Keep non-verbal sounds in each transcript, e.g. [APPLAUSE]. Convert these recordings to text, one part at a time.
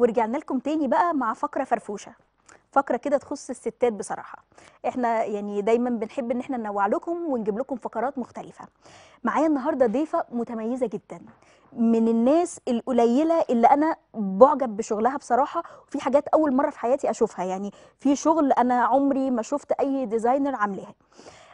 ورجعنا لكم تاني بقى مع فقره فرفوشه فقره كده تخص الستات بصراحه احنا يعني دايما بنحب ان احنا ننوع لكم ونجيب لكم فقرات مختلفه معايا النهارده ضيفه متميزه جدا من الناس القليله اللي انا بعجب بشغلها بصراحه وفي حاجات اول مره في حياتي اشوفها يعني في شغل انا عمري ما شفت اي ديزاينر عاملاه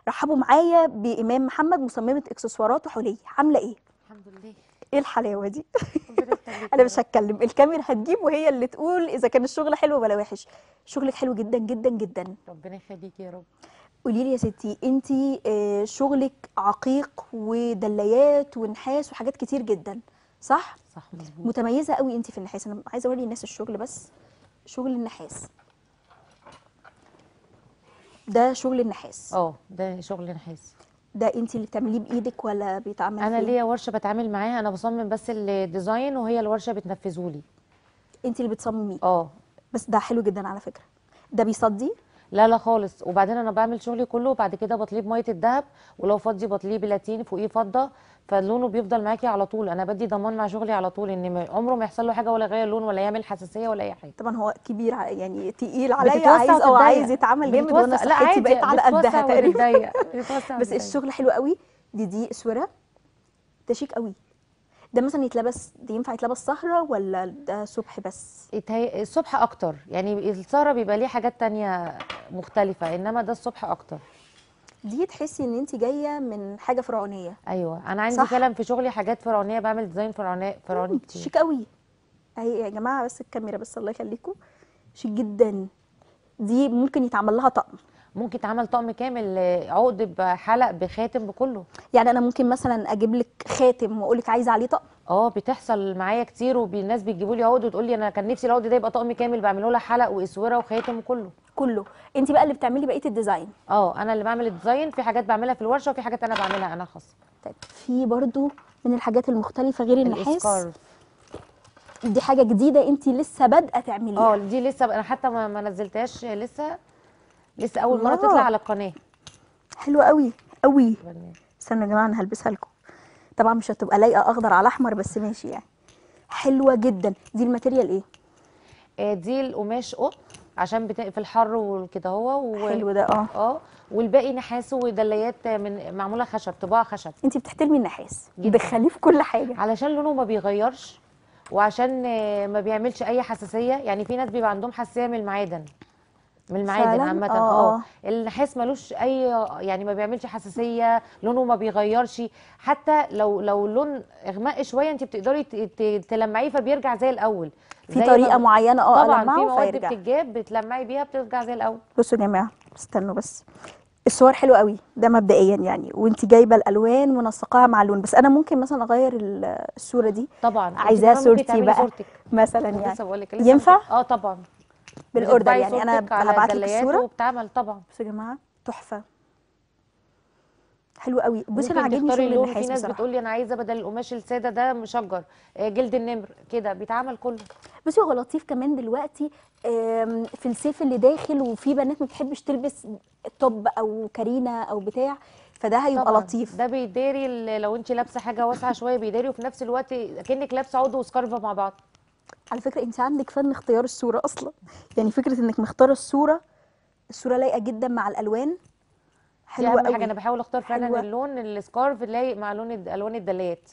رحبوا معايا بامام محمد مصممه اكسسوارات وحلي عامله ايه الحمد لله ايه الحلاوه دي [LAUGHS] انا مش هتكلم الكاميرا هتجيب وهي اللي تقول اذا كان الشغل حلو ولا وحش شغلك حلو جدا جدا جدا ربنا يخليكي يا رب قولي لي يا ستي انت آه، شغلك عقيق ودلايات ونحاس وحاجات كتير جدا صح صح مزبوط. متميزه قوي انت في النحاس انا عايزه اوري الناس الشغل بس شغل النحاس ده شغل النحاس اه ده شغل نحاس ده انت اللي بتعمليه بايدك ولا بيتعمل انا ليا ورشه بتعامل معاها انا بصمم بس الديزاين وهي الورشه بتنفذه لي انت اللي بتصمميه اه بس ده حلو جدا على فكره ده بيصدي لا لا خالص وبعدين انا بعمل شغلي كله وبعد كده بطليه بميه الدهب ولو فضي بطليه بلاتين فوقيه فضه فلونه بيفضل معاكي على طول انا بدي ضمان مع شغلي على طول ان عمره ما يحصل له حاجه ولا يغير لون ولا يعمل حساسيه ولا اي حاجه طبعا هو كبير يعني تقيل عليا عايز او عايز يتعمل جامد وانا عادي بقيت على قدها تقريبا [LAUGHS] بس الشغل حلو قوي دي دي اسوره ده شيك قوي ده مثلا يتلبس ده ينفع يتلبس سهره ولا ده صبح بس يتهي... الصبح اكتر يعني السهره بيبقى ليه حاجات تانية مختلفه انما ده الصبح اكتر دي تحسي ان انت جايه من حاجه فرعونيه ايوه انا عندي كلام في شغلي حاجات فرعونيه بعمل ديزاين فرعوني فرعوني كتير شيك قوي اهي يا جماعه بس الكاميرا بس الله يخليكم شيك جدا دي ممكن يتعمل لها طقم ممكن تعمل طقم كامل عقد بحلق بخاتم بكله يعني انا ممكن مثلا اجيب لك خاتم واقول لك عايزه عليه طقم اه بتحصل معايا كتير والناس بيجيبوا لي عقد وتقول لي انا كان نفسي العقد ده يبقى طقم كامل بعمله لها حلق واسوره وخاتم وكله كله انت بقى اللي بتعملي بقيه الديزاين اه انا اللي بعمل الديزاين في حاجات بعملها في الورشه وفي حاجات انا بعملها انا خاصه طيب في برضو من الحاجات المختلفه غير النحاس دي حاجه جديده انت لسه بادئه تعمليها اه دي لسه انا حتى ما نزلتهاش لسه لسه اول مره تطلع على القناه حلوه قوي قوي استنوا يا جماعه انا هلبسها لكم طبعا مش هتبقى لايقه اخضر على احمر بس ماشي يعني حلوه جدا دي الماتيريال ايه آه دي القماش قط عشان في الحر وكده هو و... حلو ده اه اه والباقي نحاس ودليات من معموله خشب طباعه خشب انت بتحترمي النحاس بتدخليه في كل حاجه علشان لونه ما بيغيرش وعشان آه، ما بيعملش اي حساسيه يعني في ناس بيبقى عندهم حساسيه من المعادن من المعادن عامه اه, آه. آه. النحاس ملوش اي يعني ما بيعملش حساسيه لونه ما بيغيرش حتى لو لو اللون اغمق شويه انت بتقدري تلمعيه فبيرجع زي الاول في طريقه معينه اه طبعا في مواد بتتجاب بتلمعي بيها بترجع زي الاول بصوا يا جماعه استنوا بس الصور حلوه قوي ده مبدئيا يعني وانت جايبه الالوان منسقاها مع اللون بس انا ممكن مثلا اغير الصوره دي طبعا عايزاها صورتي بقى صورتك. مثلا يعني ينفع اه طبعا بالاوردر يعني انا هبعت لك الصوره وبتعمل طبعا بصوا يا جماعه تحفه حلو قوي بصي انا عاجبني شغل اللون في ناس بتقول لي انا عايزه بدل القماش الساده ده مشجر آه، جلد النمر كده بيتعمل كله بصي هو لطيف كمان دلوقتي في الصيف اللي داخل وفي بنات ما بتحبش تلبس توب او كارينا او بتاع فده هيبقى لطيف ده بيداري لو انت لابسه حاجه واسعه شويه بيداري وفي نفس الوقت كانك لابسه عود وسكارفه مع بعض على فكره انت عندك فن اختيار الصوره اصلا يعني فكره انك مختاره الصوره الصوره لايقه جدا مع الالوان حلوه قوي حاجه انا بحاول اختار فعلا اللون السكارف لايق مع لون الوان الدلات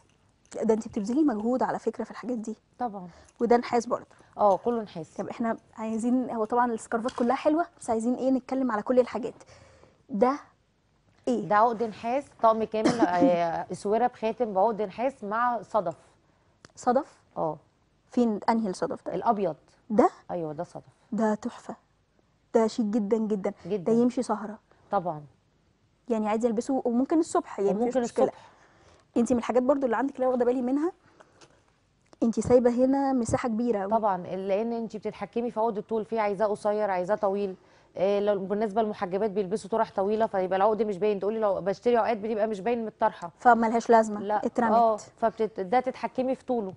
ده انت بتبذلي مجهود على فكره في الحاجات دي طبعا وده نحاس برضه اه كله نحاس طب احنا عايزين هو طبعا السكارفات كلها حلوه بس عايزين ايه نتكلم على كل الحاجات ده ايه ده عقد نحاس طقم كامل اسوره آه، [COUGHS] بخاتم بعقد نحاس مع صدف صدف اه فين انهي الصدف ده طيب؟ الابيض ده ايوه ده صدف ده تحفه ده شيك جدا جدا, جداً. ده يمشي سهره طبعا يعني عايز البسه وممكن الصبح يعني ممكن مشكله انت من الحاجات برضو اللي عندك اللي واخده بالي منها انت سايبه هنا مساحه كبيره قوي طبعا لان انت بتتحكمي في عقد الطول في عايزاه قصير عايزاه طويل إيه لو بالنسبه للمحجبات بيلبسوا طرح طويله فيبقى العقد مش باين تقولي لو بشتري عقد بتبقى مش باين من الطرحه فمالهاش لازمه لا اترمت اه فده تتحكمي في طوله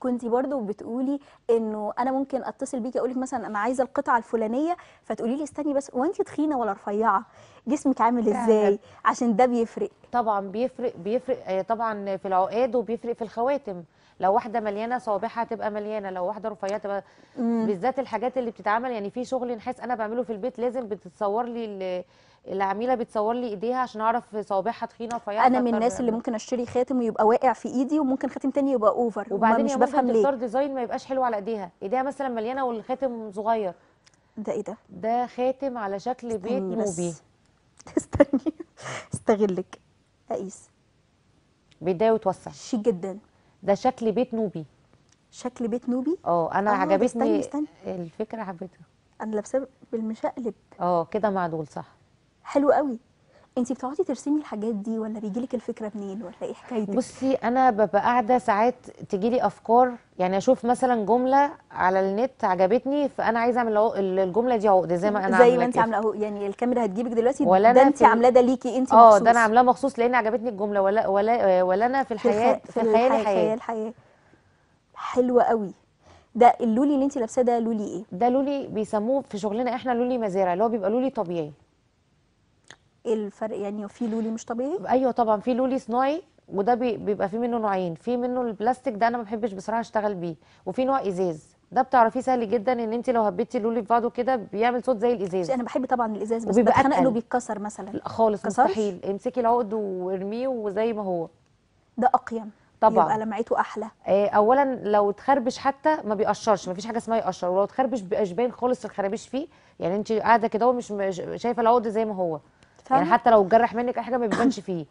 كنت برضو بتقولي انه انا ممكن اتصل بيكي اقول لك مثلا انا عايزه القطعه الفلانيه فتقولي لي استني بس هو تخينه ولا رفيعه جسمك عامل ازاي عشان ده بيفرق طبعا بيفرق بيفرق آه، طبعا في العقاد وبيفرق في الخواتم لو واحده مليانه صوابعها تبقى مليانه لو واحده رفيعه تبقى بالذات الحاجات اللي بتتعمل يعني في شغل نحس انا بعمله في البيت لازم بتتصور لي العميله بتصور لي ايديها عشان اعرف صوابعها تخينه رفيعه انا من الناس اللي ممكن اشتري خاتم ويبقى واقع في ايدي وممكن خاتم تاني يبقى اوفر وبعدين مش بفهم ليه وبعدين ديزاين ما يبقاش حلو على ايديها ايديها مثلا مليانه والخاتم صغير ده ايه ده ده خاتم على شكل بيت موبي [LAUGHS] استني استغلك قيس بيداي وتوسع شيك جدا ده شكل بيت نوبي شكل بيت نوبي اه انا آه، عجبتني الفكره حبيتها انا لابساه بالمشقلب اه كده معدول صح حلو قوي انت بتقعدي ترسمي الحاجات دي ولا بيجي لك الفكره منين ولا ايه حكايتك بصي انا ببقى قاعده ساعات تجي لي افكار يعني اشوف مثلا جمله على النت عجبتني فانا عايزه اعمل الجمله دي عقده زي ما انا زي ما انت عامله اهو يعني الكاميرا هتجيبك دلوقتي ولا ده انت عاملاه ده ليكي انت آه، مخصوص اه ده انا عاملاه مخصوص لان عجبتني الجمله ولا ولا ولا انا في الحياه في الحياه الحياه الحياه, الحياة. حلوه قوي ده اللولي اللي انت لابساه ده لولي ايه ده لولي بيسموه في شغلنا احنا لولي مزارع اللي هو بيبقى لولي طبيعي ايه الفرق يعني في لولي مش طبيعي ايوه طبعا في لولي صناعي وده بيبقى فيه منه نوعين في منه البلاستيك ده انا ما بحبش بصراحه اشتغل بيه وفي نوع ازاز ده بتعرفيه سهل جدا ان انت لو هبيتي اللولي في بعضه كده بيعمل صوت زي الازاز انا بحب طبعا الازاز بس بتخنق له بيتكسر مثلا لا خالص مستحيل امسكي العقد وارميه وزي ما هو ده اقيم طبعا يبقى لمعته احلى آه، اولا لو اتخربش حتى ما بيقشرش ما فيش حاجه اسمها يقشر ولو اتخربش بيبقاش باين خالص الخرابيش فيه يعني انت قاعده كده ومش شايفه العقد زي ما هو يعني حتى لو اتجرح منك اي حاجه ما بيبانش فيه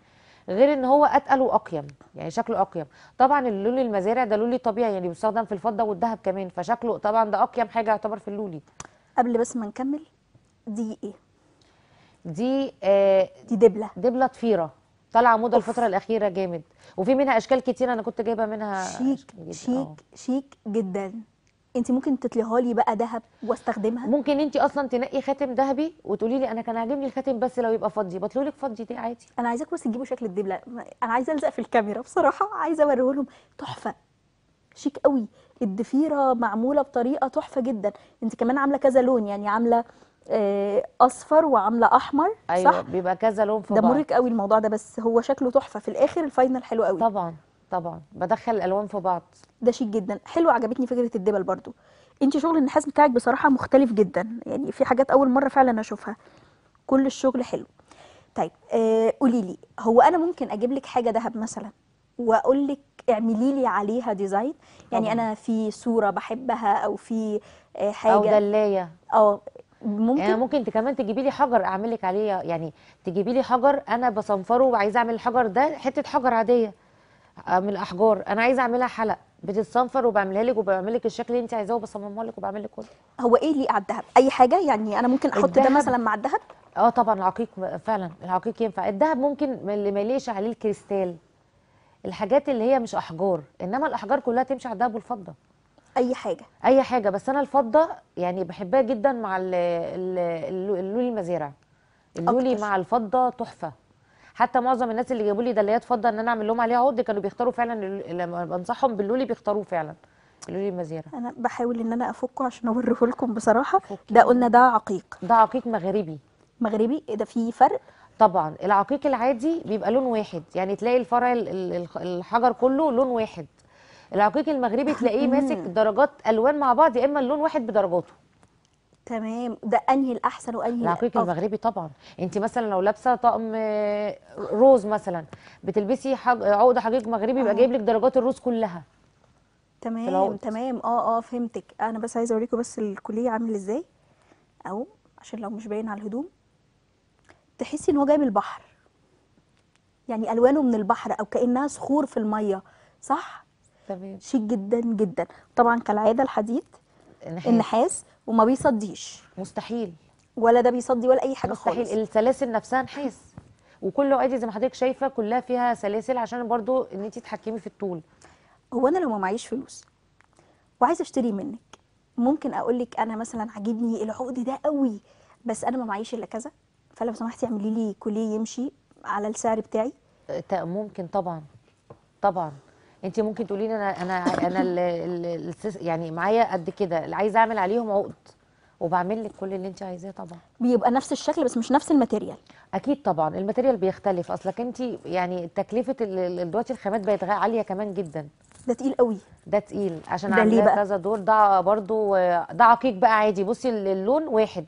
غير ان هو اتقل واقيم يعني شكله اقيم طبعا اللولي المزارع ده لولي طبيعي يعني بيستخدم في الفضه والذهب كمان فشكله طبعا ده اقيم حاجه يعتبر في اللولي قبل بس ما نكمل دي ايه دي آه دي دبله دبله طفيره طالعه موضه الفتره الاخيره جامد وفي منها اشكال كتير انا كنت جايبه منها شيك شيك أه. شيك جدا انت ممكن تطليها لي بقى ذهب واستخدمها ممكن انت اصلا تنقي خاتم ذهبي وتقولي لي انا كان عاجبني الخاتم بس لو يبقى فضي بطلوا لك فضي دي عادي انا عايزاك بس تجيبوا شكل الدبله انا عايزه الزق في الكاميرا بصراحه عايزه اوريه لهم تحفه شيك قوي الضفيره معموله بطريقه تحفه جدا انت كمان عامله كذا لون يعني عامله آه، اصفر وعامله احمر ايوه صح؟ بيبقى كذا لون في بعض ده مريك قوي الموضوع ده بس هو شكله تحفه في الاخر الفاينل حلو قوي طبعا طبعا بدخل الالوان في بعض ده شيك جدا حلو عجبتني فكره الدبل برضو انت شغل النحاس بتاعك بصراحه مختلف جدا يعني في حاجات اول مره فعلا اشوفها كل الشغل حلو طيب آه قولي لي هو انا ممكن اجيب لك حاجه ذهب مثلا واقول لك اعملي لي عليها ديزاين يعني أوه. انا في صوره بحبها او في آه حاجه او دلايه اه ممكن يعني ممكن انت كمان تجيبي لي حجر اعمل لك عليه يعني تجيبي لي حجر انا بصنفره وعايزه اعمل الحجر ده حته حجر عاديه آه، من الاحجار انا عايزه اعملها حلق بتتصنفر وبعملها لك وبعمل لك الشكل اللي انت عايزاه وبصممها لك وبعمل لك كله هو ايه ليه على الدهب اي حاجه يعني انا ممكن احط ده مثلا مع الدهب اه طبعا العقيق فعلا العقيق ينفع الدهب ممكن اللي ما يليقش عليه الكريستال الحاجات اللي هي مش احجار انما الاحجار كلها تمشي على الدهب والفضه اي حاجه اي حاجه بس انا الفضه يعني بحبها جدا مع اللولي المزارع اللولي مع الفضه تحفه حتى معظم الناس اللي جابوا لي دليات فضه ان انا اعمل لهم عليها عقد كانوا بيختاروا فعلا لما بنصحهم باللولي بيختاروه فعلا اللولي المزيره انا بحاول ان انا افكه عشان اوريه لكم بصراحه فكي. ده قلنا ده عقيق ده عقيق مغربي مغربي ايه ده في فرق طبعا العقيق العادي بيبقى لون واحد يعني تلاقي الفرع الحجر كله لون واحد العقيق المغربي تلاقيه [LAUGHS] ماسك درجات الوان مع بعض يا اما اللون واحد بدرجاته تمام ده انهي الاحسن وانهي العقيق المغربي طبعا انت مثلا لو لابسه طقم آه، روز مثلا بتلبسي حق عقده حقيق مغربي يبقى جايب لك درجات الروز كلها تمام تمام اه اه فهمتك انا بس عايزه اوريكم بس الكليه عامل ازاي او عشان لو مش باين على الهدوم تحسي ان هو جاي من البحر يعني الوانه من البحر او كانها صخور في الميه صح تمام شيك جدا جدا طبعا كالعاده الحديد النحاس, وما بيصديش مستحيل ولا ده بيصدي ولا اي حاجه مستحيل خالص مستحيل السلاسل نفسها نحاس وكل عادي زي ما حضرتك شايفه كلها فيها سلاسل عشان برضو ان انت تتحكمي في الطول هو انا لو ما معيش فلوس وعايزه اشتري منك ممكن اقول لك انا مثلا عاجبني العقد ده قوي بس انا ما معيش الا كذا فلو سمحتي اعملي لي كوليه يمشي على السعر بتاعي أه، ممكن طبعا طبعا انت ممكن تقولي لي انا انا انا ال يعني معايا قد كده اللي عايزه اعمل عليهم عقد وبعمل لك كل اللي انت عايزاه طبعا بيبقى نفس الشكل بس مش نفس الماتيريال اكيد طبعا الماتيريال بيختلف اصلك انت يعني تكلفه دلوقتي الخامات بقت عاليه كمان جدا ده تقيل قوي ده تقيل عشان عندها كذا دور ده برضو ده عقيق بقى عادي بصي اللون واحد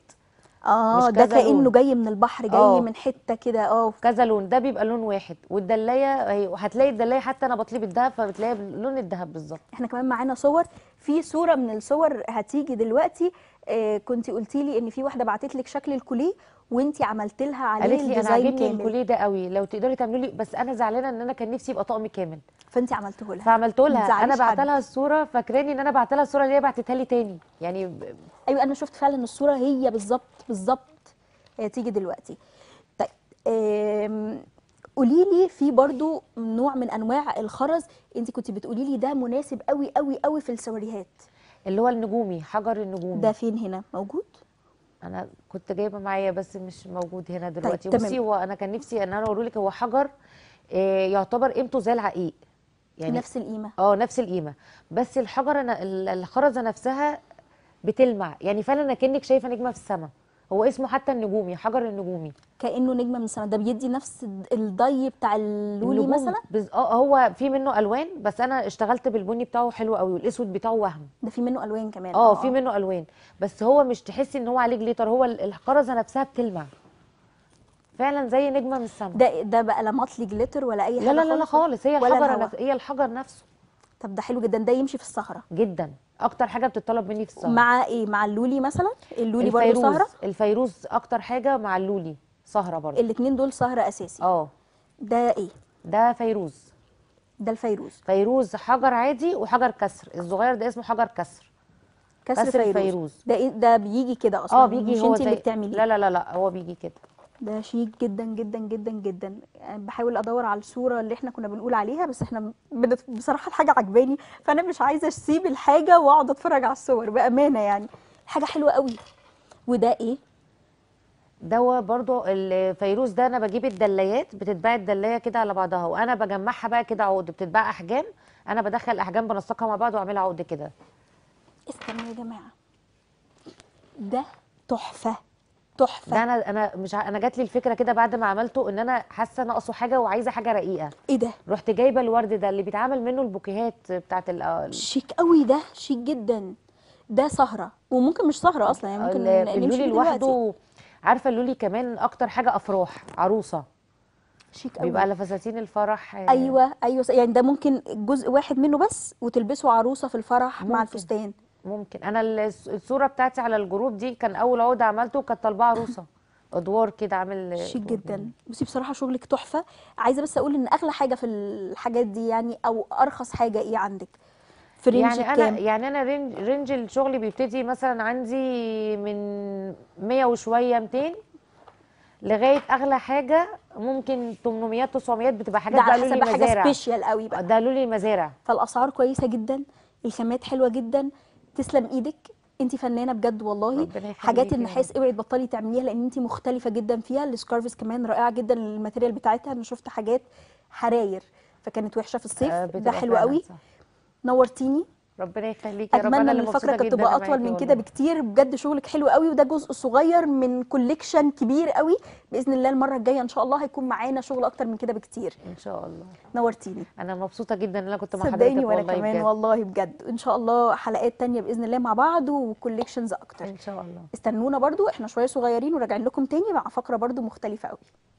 اه ده كانه جاي من البحر جاي أوه. من حته كده اه كذا لون ده بيبقى لون واحد والدلايه هتلاقي الدلايه حتى انا بطلب الذهب فبتلاقيها لون الذهب بالظبط احنا كمان معانا صور في صوره من الصور هتيجي دلوقتي آه كنت قلتي لي ان في واحده بعتت لك شكل الكوليه وانت عملت لها عليه قالت لي انا عاجبني الكوليه ده قوي لو تقدري تعملي لي بس انا زعلانه ان انا كان نفسي يبقى طقم كامل فانت عملته لها فعملته لها انا بعت لها الصوره فاكراني ان انا بعت لها الصوره اللي هي بعتتها لي تاني يعني ايوه انا شفت فعلا الصوره هي بالظبط بالظبط آه، تيجي دلوقتي طيب قولي لي في برضو نوع من انواع الخرز انت كنت بتقولي لي ده مناسب قوي قوي قوي في السوريهات اللي هو النجومي حجر النجومي ده فين هنا موجود انا كنت جايبه معايا بس مش موجود هنا طيب، دلوقتي طيب بصي هو انا كان نفسي ان انا اقول لك هو حجر آه، يعتبر قيمته زي العقيق يعني نفس القيمه اه نفس القيمه بس الحجر الخرزه نفسها بتلمع يعني فعلا كانك شايفه نجمه في السماء هو اسمه حتى النجومي حجر النجومي كانه نجمه من السماء ده بيدي نفس الضي بتاع اللولي مثلا بز... آه،, اه هو في منه الوان بس انا اشتغلت بالبني بتاعه حلو قوي والاسود بتاعه وهم ده في منه الوان كمان اه في آه. منه الوان بس هو مش تحسي ان هو عليه جليتر هو القرزه نفسها بتلمع فعلا زي نجمه من السماء ده ده بقى لا مطلي جليتر ولا اي حاجه لا لا لا خالص, خالص. هي الحجر هي الحجر نفسه طب ده حلو جدا ده يمشي في السهره جدا اكتر حاجه بتطلب مني في السهره مع ايه مع اللولي مثلا اللولي برضه سهره الفيروز اكتر حاجه مع اللولي سهره برضه الاثنين دول سهره اساسي اه ده ايه ده فيروز ده الفيروز فيروز حجر عادي وحجر كسر الصغير ده اسمه حجر كسر كسر, كسر فيروز. فيروز ده إيه؟ ده بيجي كده اصلا اه بيجي مش انت اللي بتعمليه لا لا لا هو بيجي كده ده شيك جدا جدا جدا جدا يعني بحاول ادور على الصوره اللي احنا كنا بنقول عليها بس احنا بنت... بصراحه الحاجه عجباني فانا مش عايزه اسيب الحاجه واقعد اتفرج على الصور بامانه يعني حاجه حلوه قوي وده ايه ده برضو الفيروز ده انا بجيب الدلايات بتتباع الدلايه كده على بعضها وانا بجمعها بقى كده عقد بتتباع احجام انا بدخل احجام بنسقها مع بعض واعملها عقد كده استنوا يا جماعه ده تحفه تحفه ده انا انا مش انا جات لي الفكره كده بعد ما عملته ان انا حاسه ناقصه حاجه وعايزه حاجه رقيقه ايه ده رحت جايبه الورد ده اللي بيتعمل منه البوكيهات بتاعت ال آه، شيك قوي ده شيك جدا ده سهره وممكن مش سهره آه، اصلا يعني ممكن نمشي لوحده عارفه اللولي كمان اكتر حاجه افراح عروسه شيك قوي بيبقى على فساتين الفرح آه، ايوه ايوه يعني ده ممكن جزء واحد منه بس وتلبسه عروسه في الفرح ممكن. مع الفستان ممكن انا الصوره بتاعتي على الجروب دي كان اول عوده عملته كانت طالبه عروسه ادوار كده عامل شيك جدا بصي بصراحه شغلك تحفه عايزه بس اقول ان اغلى حاجه في الحاجات دي يعني او ارخص حاجه ايه عندك في رينج يعني انا يعني انا رينج رينج الشغل بيبتدي مثلا عندي من 100 وشويه 200 لغايه اغلى حاجه ممكن 800 900 بتبقى حاجات ده على حسب حاجه سبيشال قوي بقى ده لولي مزارع فالاسعار كويسه جدا الخامات حلوه جدا تسلم ايدك انت فنانه بجد والله حاجات النحاس اوعي تبطلي تعمليها لان انت مختلفه جدا فيها السكارفز كمان رائعه جدا الماتيريال بتاعتها انا شفت حاجات حراير فكانت وحشه في الصيف آه، ده حلو قوي نورتيني ربنا يخليك يا رب اتمنى ان الفقره كانت تبقى اطول من كده بكتير بجد شغلك حلو قوي وده جزء صغير من كوليكشن كبير قوي باذن الله المره الجايه ان شاء الله هيكون معانا شغل اكتر من كده بكتير ان شاء الله نورتيني انا مبسوطه جدا ان انا كنت مع حضرتك والله وانا كمان بجد. والله بجد ان شاء الله حلقات تانية باذن الله مع بعض وكوليكشنز اكتر ان شاء الله استنونا برده احنا شويه صغيرين وراجعين لكم تاني مع فقره برده مختلفه قوي